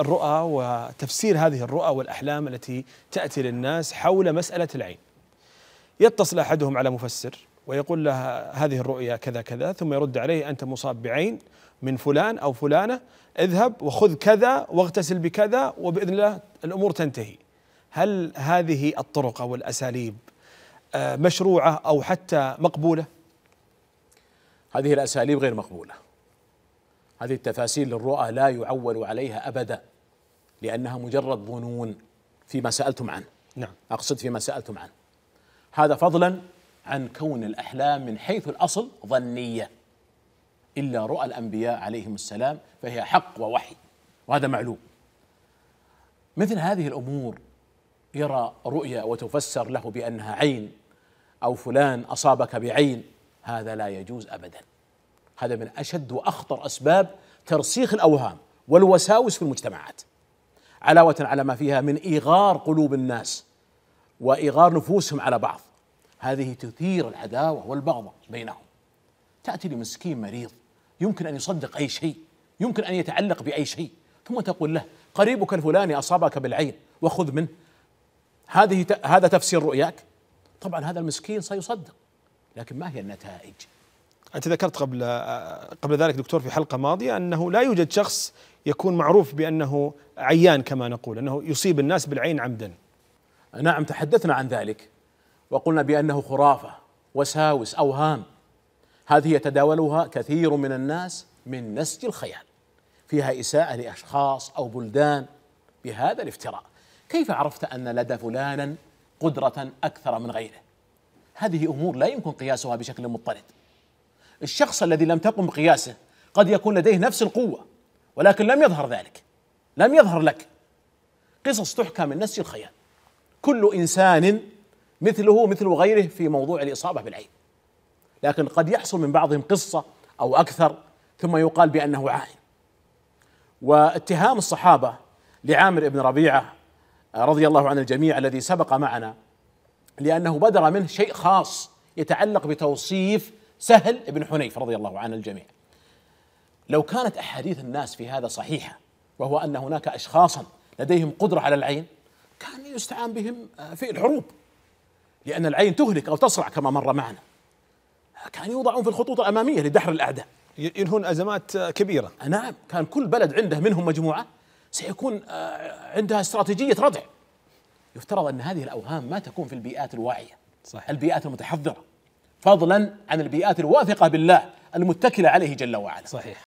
الرؤى وتفسير هذه الرؤى والأحلام التي تأتي للناس حول مسألة العين يتصل أحدهم على مفسر ويقول له هذه الرؤيا كذا كذا ثم يرد عليه أنت مصاب بعين من فلان أو فلانة اذهب وخذ كذا واغتسل بكذا وبإذن الله الأمور تنتهي هل هذه الطرق أو الأساليب آه، مشروعة أو حتى مقبولة؟ هذه الأساليب غير مقبولة هذه التفاسير للرؤى لا يعول عليها أبدا لأنها مجرد ظنون فيما سألتم عنه نعم أقصد فيما سألتم عنه هذا فضلا عن كون الأحلام من حيث الأصل ظنية إلا رؤى الأنبياء عليهم السلام فهي حق ووحي وهذا معلوم مثل هذه الأمور يرى رؤيا وتفسر له بأنها عين أو فلان أصابك بعين هذا لا يجوز أبداً هذا من أشد وأخطر أسباب ترسيخ الأوهام والوساوس في المجتمعات علاوة على ما فيها من إيغار قلوب الناس وإيغار نفوسهم على بعض هذه تثير العداوة والبغضة بينهم تأتي لمسكين مريض يمكن أن يصدق أي شيء يمكن أن يتعلق بأي شيء ثم تقول له قريبك الفلاني أصابك بالعين وخذ منه هذه هذا تفسير رؤياك طبعا هذا المسكين سيصدق لكن ما هي النتائج انت ذكرت قبل قبل ذلك دكتور في حلقه ماضيه انه لا يوجد شخص يكون معروف بانه عيان كما نقول انه يصيب الناس بالعين عمدا. نعم تحدثنا عن ذلك وقلنا بانه خرافه وساوس اوهام هذه يتداولها كثير من الناس من نسج الخيال فيها اساءه لاشخاص او بلدان بهذا الافتراء. كيف عرفت ان لدى فلانا قدره اكثر من غيره؟ هذه امور لا يمكن قياسها بشكل مضطرد. الشخص الذي لم تقم قياسه قد يكون لديه نفس القوة ولكن لم يظهر ذلك لم يظهر لك قصص تحكى من نسج الخيال كل إنسان مثله مثل غيره في موضوع الإصابة بالعين لكن قد يحصل من بعضهم قصة أو أكثر ثم يقال بأنه عائن واتهام الصحابة لعامر بن ربيعة رضي الله عن الجميع الذي سبق معنا لأنه بدر منه شيء خاص يتعلق بتوصيف سهل بن حنيف رضي الله عنه الجميع لو كانت أحاديث الناس في هذا صحيحة وهو أن هناك أشخاصا لديهم قدرة على العين كان يستعان بهم آه، في الحروب لأن العين تهلك أو تصرع كما مر معنا كان يوضعون في الخطوط الأمامية لدحر الأعداء ينهون أزمات آه، كبيرة آه، نعم كان كل بلد عنده منهم مجموعة سيكون عندها استراتيجية ردع يفترض أن هذه الأوهام ما تكون في البيئات الواعية صح. البيئات المتحضرة فضلا عن البيئات الواثقه بالله المتكله عليه جل وعلا. صحيح.